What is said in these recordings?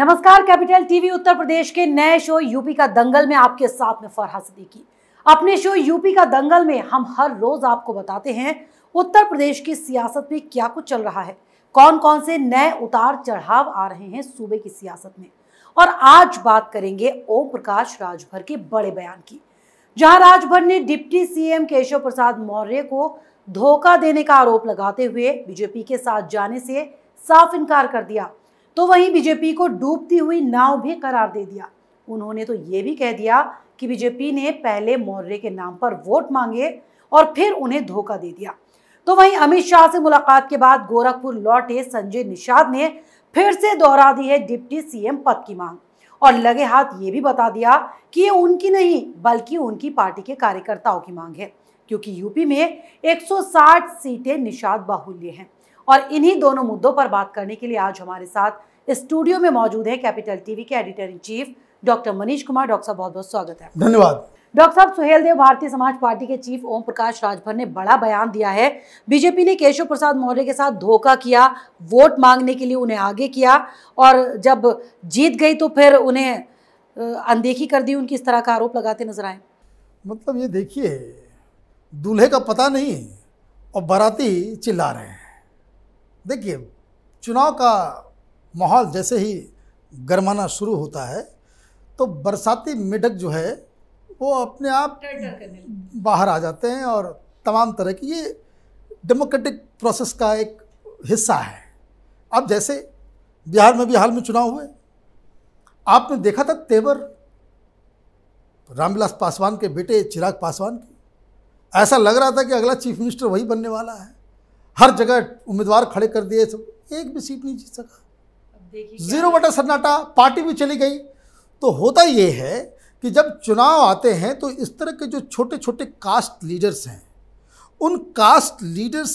नमस्कार capital TV Uttar प्रदेश के नए शो यूपी का दंगल में आपके साथ में फरहा सदीकी अपने शो यूपी का दंगल में हम हर रोज आपको बताते हैं उत्तर प्रदेश की सियासत में क्या कुछ चल रहा है कौन कौन से नए उतार चढ़ाव आ रहे हैं सूबे की सियासत में और आज बात करेंगे ओम प्रकाश राजभर के बड़े बयान की जहां राजभर ने डिप्टी सीएम केशव प्रसाद मौर्य को धोखा देने का आरोप लगाते हुए बीजेपी के साथ जाने से साफ इनकार कर दिया तो वहीं बीजेपी को डूबती हुई नाव भी करार दे दिया उन्होंने तो ये भी कह दिया कि बीजेपी ने पहले मौर्य के नाम पर वोट मांगे और फिर उन्हें धोखा दे दिया तो वहीं अमित शाह से मुलाकात के बाद गोरखपुर लौटे संजय निषाद ने फिर से दोहरा दी है डिप्टी सीएम पद की मांग और लगे हाथ ये भी बता दिया कि ये उनकी नहीं बल्कि उनकी पार्टी के कार्यकर्ताओं की मांग है क्योंकि यूपी में 160 सीटें निषाद बाहुल्य हैं और इन्हीं दोनों मुद्दों पर बात करने के लिए आज हमारे साथ स्टूडियो में मौजूद है कैपिटल टीवी के editor in chief doctor Manish Kumar doctor साहब बहुत बहुत स्वागत है धन्यवाद डॉक्टर साहब सुहेल देव भारतीय समाज पार्टी के चीफ ओम प्रकाश राजभर ने बड़ा बयान दिया है बीजेपी ने केशव प्रसाद मौर्य के साथ धोखा किया वोट मांगने के लिए उन्हें आगे किया और जब जीत गई तो फिर उन्हें अनदेखी कर दी उनकी इस तरह का आरोप लगाते नजर आए मतलब ये देखिए दूल्हे का पता नहीं और बाराती चिल्ला रहे हैं देखिए चुनाव का माहौल जैसे ही गर्माना शुरू होता है तो बरसाती मेढक जो है वो अपने आप बाहर आ जाते हैं और तमाम तरह की ये डेमोक्रेटिक प्रोसेस का एक हिस्सा है अब जैसे बिहार में भी हाल में चुनाव हुए आपने देखा था तेवर रामविलास पासवान के बेटे चिराग पासवान की ऐसा लग रहा था कि अगला चीफ मिनिस्टर वही बनने वाला है हर जगह उम्मीदवार खड़े कर दिए सब एक भी सीट नहीं जीत सका जीरो बटा सन्नाटा पार्टी भी चली गई तो होता ये है कि जब चुनाव आते हैं तो इस तरह के जो छोटे छोटे कास्ट लीडर्स हैं उन कास्ट लीडर्स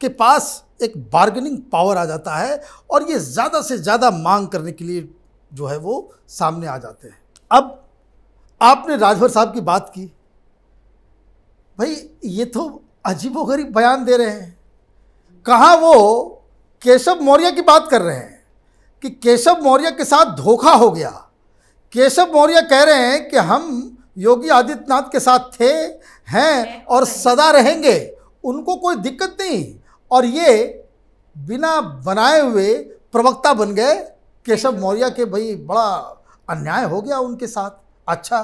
के पास एक बार्गेनिंग पावर आ जाता है और ये ज़्यादा से ज़्यादा मांग करने के लिए जो है वो सामने आ जाते हैं अब आपने राजभर साहब की बात की भाई ये तो अजीबोगरीब बयान दे रहे हैं कहाँ वो केशव मौर्य की बात कर रहे हैं कि केशव मौर्य के साथ धोखा हो गया केशव मौर्य कह रहे हैं कि हम योगी आदित्यनाथ के साथ थे हैं और सदा रहेंगे उनको कोई दिक्कत नहीं और ये बिना बनाए हुए प्रवक्ता बन गए केशव मौर्य के भाई बड़ा अन्याय हो गया उनके साथ अच्छा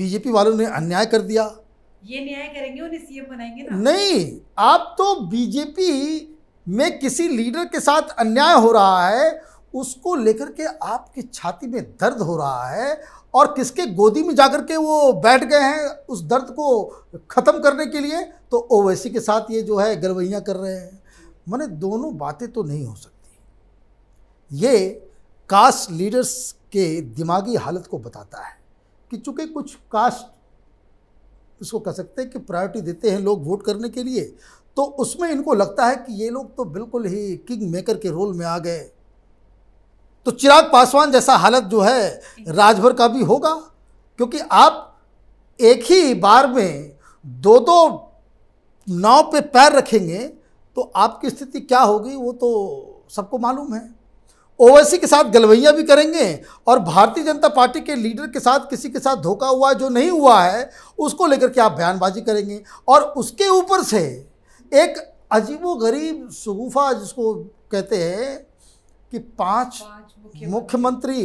बीजेपी वालों ने अन्याय कर दिया ये न्याय करेंगे उन्हें सीएम बनाएंगे ना नहीं आप तो बीजेपी में किसी लीडर के साथ अन्याय हो रहा है उसको लेकर के आपकी छाती में दर्द हो रहा है और किसके गोदी में जाकर के वो बैठ गए हैं उस दर्द को ख़त्म करने के लिए तो ओवैसी के साथ ये जो है गलवैयाँ कर रहे हैं मैंने दोनों बातें तो नहीं हो सकती ये कास्ट लीडर्स के दिमागी हालत को बताता है कि चूँकि कुछ कास्ट इसको कह सकते हैं कि प्रायोरिटी देते हैं लोग वोट करने के लिए तो उसमें इनको लगता है कि ये लोग तो बिल्कुल ही किंग मेकर के रोल में आ गए तो चिराग पासवान जैसा हालत जो है राजभर का भी होगा क्योंकि आप एक ही बार में दो दो नाव पे पैर रखेंगे तो आपकी स्थिति क्या होगी वो तो सबको मालूम है ओवैसी के साथ गलवैया भी करेंगे और भारतीय जनता पार्टी के लीडर के साथ किसी के साथ धोखा हुआ जो नहीं हुआ है उसको लेकर के आप बयानबाजी करेंगे और उसके ऊपर से एक अजीबो गरीब सुगुफा जिसको कहते हैं कि पांच मुख्यमंत्री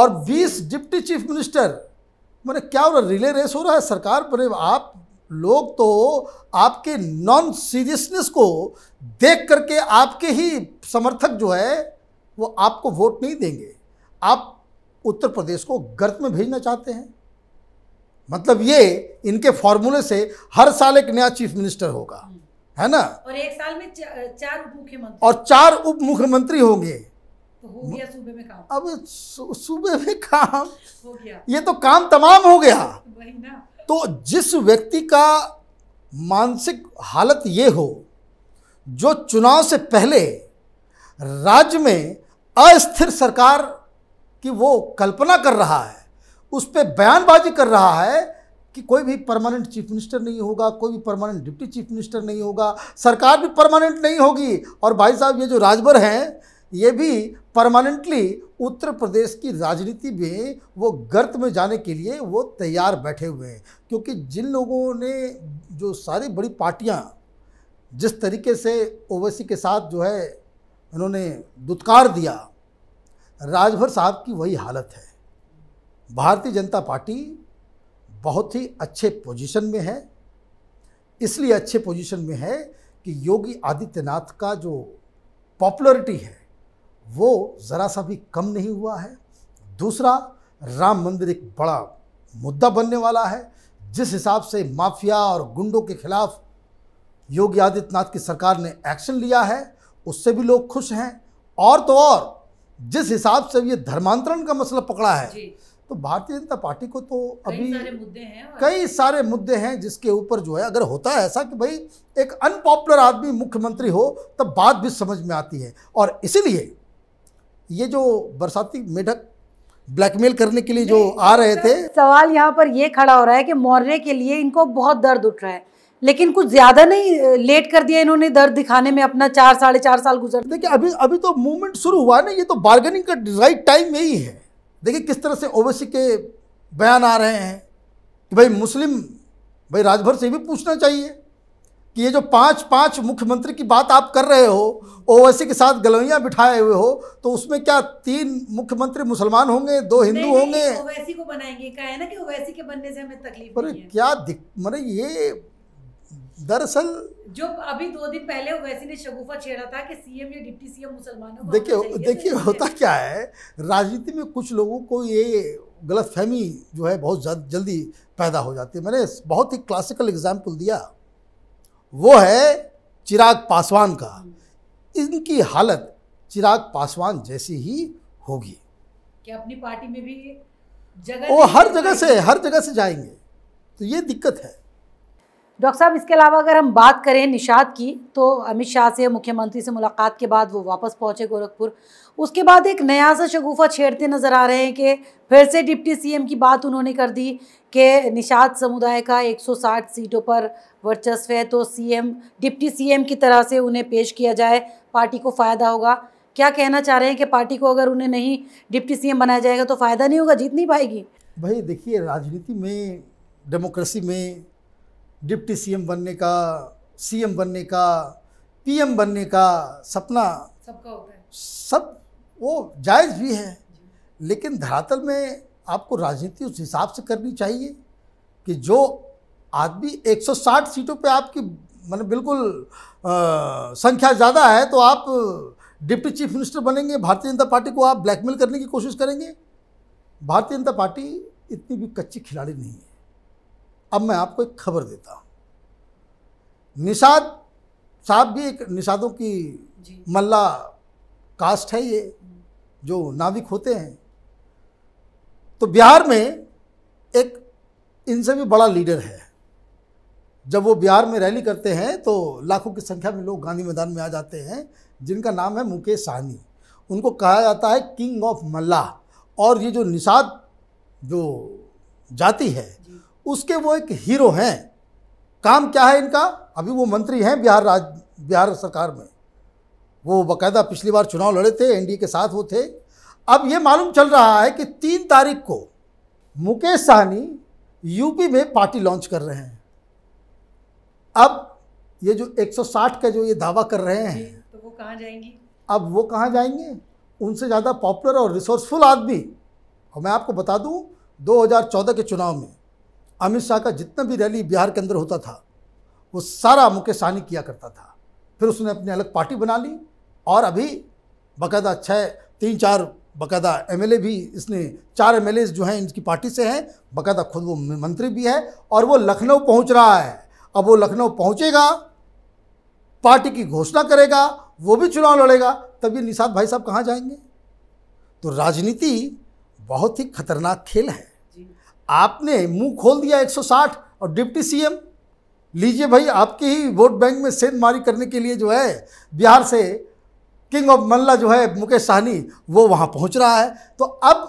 और बीस डिप्टी चीफ मिनिस्टर मैंने क्या हो रहा रिले रेस हो रहा है सरकार पर आप लोग तो आपके नॉन सीरियसनेस को देख करके आपके ही समर्थक जो है वो आपको वोट नहीं देंगे आप उत्तर प्रदेश को गर्त में भेजना चाहते हैं मतलब ये इनके फॉर्मूले से हर साल एक नया चीफ मिनिस्टर होगा है ना और एक साल में चार उप मुख्यमंत्री और चार उप मुख्यमंत्री होंगे तो हो गया सूबे में काम अब सूबे में काम हो गया ये तो काम तमाम हो गया वही ना तो जिस व्यक्ति का मानसिक हालत ये हो जो चुनाव से पहले राज्य में अस्थिर सरकार की वो कल्पना कर रहा है उस पर बयानबाजी कर रहा है कि कोई भी परमानेंट चीफ मिनिस्टर नहीं होगा कोई भी परमानेंट डिप्टी चीफ मिनिस्टर नहीं होगा सरकार भी परमानेंट नहीं होगी और भाई साहब ये जो राजभर हैं ये भी परमानेंटली उत्तर प्रदेश की राजनीति में वो गर्त में जाने के लिए वो तैयार बैठे हुए हैं क्योंकि जिन लोगों ने जो सारी बड़ी पार्टियां जिस तरीके से ओवैसी के साथ जो है उन्होंने दुत्कार दिया राजभर साहब की वही हालत है भारतीय जनता पार्टी बहुत ही अच्छे पोजीशन में है इसलिए अच्छे पोजीशन में है कि योगी आदित्यनाथ का जो पॉपुलरिटी है वो ज़रा सा भी कम नहीं हुआ है दूसरा राम मंदिर एक बड़ा मुद्दा बनने वाला है जिस हिसाब से माफिया और गुंडों के खिलाफ योगी आदित्यनाथ की सरकार ने एक्शन लिया है उससे भी लोग खुश हैं और तो और जिस हिसाब से ये धर्मांतरण का मसला पकड़ा है तो भारतीय जनता पार्टी को तो अभी कई सारे मुद्दे हैं जिसके ऊपर जो है अगर होता है ऐसा कि भाई एक अनपॉपुलर आदमी मुख्यमंत्री हो तब बात भी समझ में आती है और इसीलिए ये जो बरसाती मेढक ब्लैकमेल करने के लिए जो आ रहे थे सवाल यहाँ पर ये खड़ा हो रहा है कि मौर्य के लिए इनको बहुत दर्द उठ रहा है लेकिन कुछ ज्यादा नहीं लेट कर दिया इन्होंने दर्द दिखाने में अपना चार साढ़े चार साल गुजर देखिए अभी अभी तो मूवमेंट शुरू हुआ ना ये तो बार्गेनिंग का राइट टाइम यही है देखिए किस तरह से ओवैसी के बयान आ रहे हैं कि भाई मुस्लिम भाई राजभर से भी पूछना चाहिए कि ये जो पांच पांच मुख्यमंत्री की बात आप कर रहे हो ओवैसी के साथ गलवैयाँ बिठाए हुए हो तो उसमें क्या तीन मुख्यमंत्री मुसलमान होंगे दो हिंदू होंगे ओवैसी को बनाएंगे कहा है ना कि ओवैसी के बनने से हमें तकलीफ क्या दिख मतलब ये दरअसल जो अभी दो दिन पहले वैसी ने शगुफा छेड़ा था कि सीएम या डिप्टी सीएम मुसलमानों देखिए तो देखिए होता क्या है राजनीति में कुछ लोगों को ये गलत फहमी जो है बहुत जल्दी पैदा हो जाती है मैंने बहुत ही क्लासिकल एग्जाम्पल दिया वो है चिराग पासवान का इनकी हालत चिराग पासवान जैसी ही होगी क्या अपनी पार्टी में भी जगह वो हर जगह से हर जगह से जाएंगे तो ये दिक्कत है डॉक्टर साहब इसके अलावा अगर हम बात करें निषाद की तो अमित शाह से मुख्यमंत्री से मुलाकात के बाद वो वापस पहुंचे गोरखपुर उसके बाद एक नया सा शगुफा छेड़ते नज़र आ रहे हैं कि फिर से डिप्टी सीएम की बात उन्होंने कर दी कि निषाद समुदाय का 160 सीटों पर वर्चस्व है तो सीएम डिप्टी सीएम की तरह से उन्हें पेश किया जाए पार्टी को फ़ायदा होगा क्या कहना चाह रहे हैं कि पार्टी को अगर उन्हें नहीं डिप्टी सी बनाया जाएगा तो फ़ायदा नहीं होगा जीत नहीं पाएगी भाई देखिए राजनीति में डेमोक्रेसी में डिप्टी सीएम बनने का सीएम बनने का पीएम बनने का सपना सबका होता है सब वो जायज़ भी है लेकिन धरातल में आपको राजनीति उस हिसाब से करनी चाहिए कि जो आदमी 160 सीटों पे आपकी मैंने बिल्कुल आ, संख्या ज़्यादा है तो आप डिप्टी चीफ मिनिस्टर बनेंगे भारतीय जनता पार्टी को आप ब्लैकमेल करने की कोशिश करेंगे भारतीय जनता पार्टी इतनी भी कच्ची खिलाड़ी नहीं है अब मैं आपको एक खबर देता हूँ निषाद साहब भी एक निषादों की मल्ला कास्ट है ये जो नाविक होते हैं तो बिहार में एक इनसे भी बड़ा लीडर है जब वो बिहार में रैली करते हैं तो लाखों की संख्या में लोग गांधी मैदान में आ जाते हैं जिनका नाम है मुकेश सहनी उनको कहा जाता है किंग ऑफ मल्ला और ये जो निषाद जो जाति है उसके वो एक हीरो हैं काम क्या है इनका अभी वो मंत्री हैं बिहार राज्य बिहार सरकार में वो बकायदा पिछली बार चुनाव लड़े थे एनडीए के साथ वो थे अब ये मालूम चल रहा है कि तीन तारीख को मुकेश सहनी यूपी में पार्टी लॉन्च कर रहे हैं अब ये जो 160 का जो ये दावा कर रहे हैं तो वो कहाँ जाएंगे अब वो कहाँ जाएंगे उनसे ज़्यादा पॉपुलर और रिसोर्सफुल आदमी और मैं आपको बता दूं 2014 के चुनाव में अमित शाह का जितना भी रैली बिहार के अंदर होता था वो सारा मुकेश सहनी किया करता था फिर उसने अपनी अलग पार्टी बना ली और अभी बाकायदा छः तीन चार बाकायदा एम भी इसने चार एम जो हैं इनकी पार्टी से हैं बाकायदा खुद वो मंत्री भी है और वो लखनऊ पहुंच रहा है अब वो लखनऊ पहुंचेगा पार्टी की घोषणा करेगा वो भी चुनाव लड़ेगा तब ये निषाद भाई साहब कहाँ जाएंगे तो राजनीति बहुत ही खतरनाक खेल है आपने मुंह खोल दिया 160 और डिप्टी सीएम लीजिए भाई आपके ही वोट बैंक में सेंध मारी करने के लिए जो है बिहार से किंग ऑफ मल्ला जो है मुकेश सहनी वो वहाँ पहुँच रहा है तो अब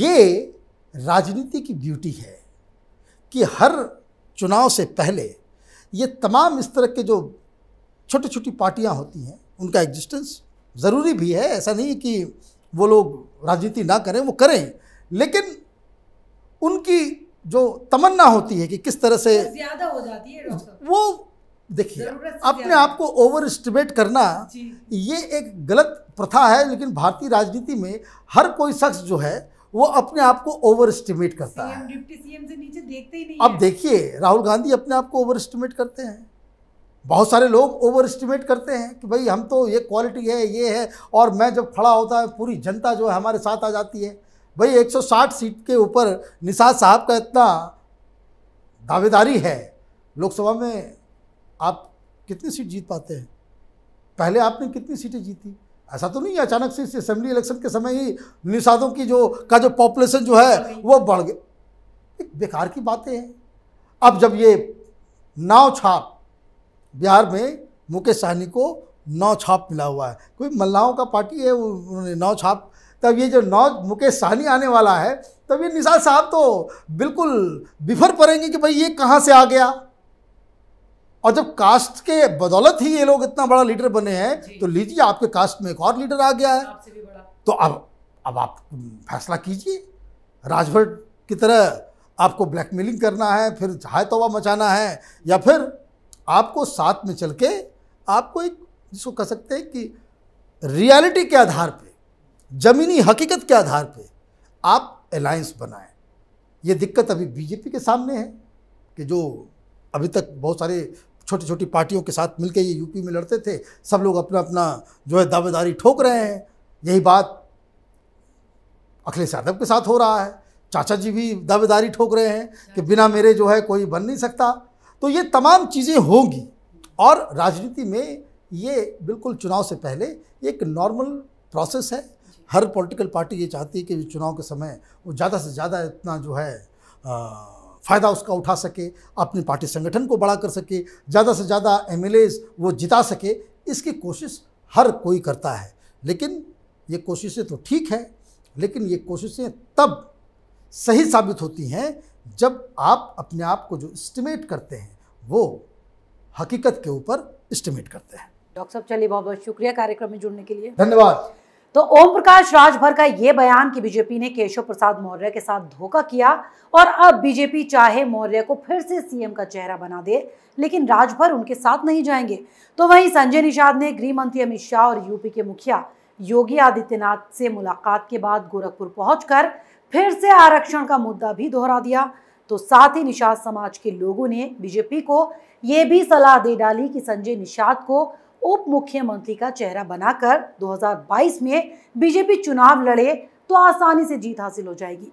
ये राजनीति की ब्यूटी है कि हर चुनाव से पहले ये तमाम इस तरह के जो छोटी छोटी पार्टियाँ होती हैं उनका एग्जिस्टेंस ज़रूरी भी है ऐसा नहीं कि वो लोग राजनीति ना करें वो करें लेकिन उनकी जो तमन्ना होती है कि किस तरह से ज्यादा हो जाती है वो देखिए अपने आप को ओवर एस्टिमेट करना ये एक गलत प्रथा है लेकिन भारतीय राजनीति में हर कोई शख्स जो है वो अपने आप को ओवर एस्टिमेट करता है डिप्टी सीएम से नीचे देखते ही नहीं अब देखिए राहुल गांधी अपने आप को ओवर एस्टिमेट करते हैं बहुत सारे लोग ओवर एस्टिमेट करते हैं कि भाई हम तो ये क्वालिटी है ये है और मैं जब खड़ा होता है पूरी जनता जो है हमारे साथ आ जाती है भाई 160 सीट के ऊपर निषाद साहब का इतना दावेदारी है लोकसभा में आप कितनी सीट जीत पाते हैं पहले आपने कितनी सीटें जीती ऐसा तो नहीं अचानक से इस असेंबली इलेक्शन के समय ही निषादों की जो का जो पॉपुलेशन जो है वो बढ़ गई एक बेकार की बातें हैं अब जब ये नाव छाप बिहार में मुकेश सहनी को नौ छाप मिला हुआ है कोई मल्लाओं का पार्टी है उन्होंने नौ छाप तब ये जो नौ मुकेश सहनी आने वाला है तब ये निसार साहब तो बिल्कुल बिफर पड़ेंगे कि भाई ये कहाँ से आ गया और जब कास्ट के बदौलत ही ये लोग इतना बड़ा लीडर बने हैं तो लीजिए आपके कास्ट में एक और लीडर आ गया है तो अब अब आप फैसला कीजिए राजभर की तरह आपको ब्लैकमेलिंग करना है फिर हाय तोबा मचाना है या फिर आपको साथ में चल के आपको एक जिसको कह सकते हैं कि रियलिटी के आधार पर ज़मीनी हकीकत के आधार पे आप अलायंस बनाएं ये दिक्कत अभी बीजेपी के सामने है कि जो अभी तक बहुत सारे छोटी छोटी पार्टियों के साथ मिलकर ये यूपी में लड़ते थे सब लोग अपना अपना जो है दावेदारी ठोक रहे हैं यही बात अखिलेश यादव के साथ हो रहा है चाचा जी भी दावेदारी ठोक रहे हैं कि बिना मेरे जो है कोई बन नहीं सकता तो ये तमाम चीज़ें होंगी और राजनीति में ये बिल्कुल चुनाव से पहले एक नॉर्मल प्रोसेस है हर पॉलिटिकल पार्टी ये चाहती है कि चुनाव के समय वो ज़्यादा से ज़्यादा इतना जो है फ़ायदा उसका उठा सके अपनी पार्टी संगठन को बड़ा कर सके ज़्यादा से ज़्यादा एम वो जिता सके इसकी कोशिश हर कोई करता है लेकिन ये कोशिशें तो ठीक है लेकिन ये कोशिशें तब सही साबित होती हैं जब आप अपने आप को जो इस्टीमेट करते हैं वो हकीकत के ऊपर इस्टीमेट करते हैं डॉक्टर साहब चलिए बहुत बहुत शुक्रिया कार्यक्रम में जुड़ने के लिए धन्यवाद तो ओम प्रकाश राजभर का यह बयान कि बीजेपी ने केशव प्रसाद मौर्य के साथ धोखा किया और अब बीजेपी चाहे मौर्य को फिर से सीएम का चेहरा बना दे लेकिन राजभर उनके साथ नहीं जाएंगे तो वहीं संजय निषाद ने गृह मंत्री अमित शाह और यूपी के मुखिया योगी आदित्यनाथ से मुलाकात के बाद गोरखपुर पहुंचकर फिर से आरक्षण का मुद्दा भी दोहरा दिया तो साथ ही निषाद समाज के लोगों ने बीजेपी को यह भी सलाह दे डाली कि संजय निषाद को उप मुख्यमंत्री का चेहरा बनाकर 2022 में बीजेपी चुनाव लड़े तो आसानी से जीत हासिल हो जाएगी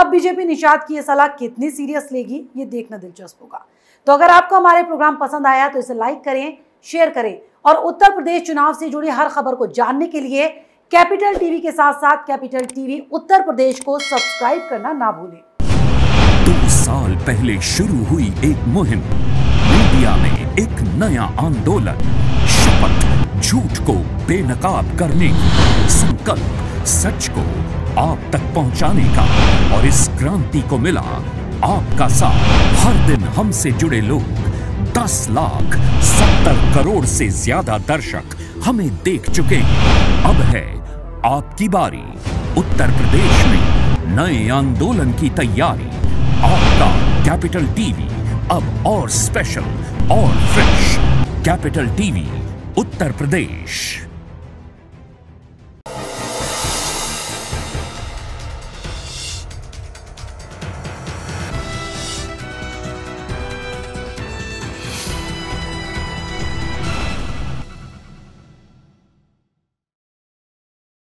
अब बीजेपी निषाद की यह सलाह कितनी सीरियस लेगी ये देखना दिलचस्प होगा तो अगर आपको हमारे प्रोग्राम पसंद आया तो इसे लाइक करें शेयर करें और उत्तर प्रदेश चुनाव से जुड़ी हर खबर को जानने के लिए कैपिटल टीवी के साथ साथ कैपिटल टीवी उत्तर प्रदेश को सब्सक्राइब करना ना भूलें दो साल पहले शुरू हुई एक मुहिम मीडिया में एक नया आंदोलन शपथ झूठ को बेनकाब करने संकल्प सच को आप तक पहुंचाने का और इस क्रांति को मिला आपका साथ हर दिन हमसे जुड़े लोग दस लाख सत्तर करोड़ से ज्यादा दर्शक हमें देख चुके हैं अब है आपकी बारी उत्तर प्रदेश में नए आंदोलन की तैयारी आपका कैपिटल टीवी अब और स्पेशल और फ्रेश कैपिटल टीवी उत्तर प्रदेश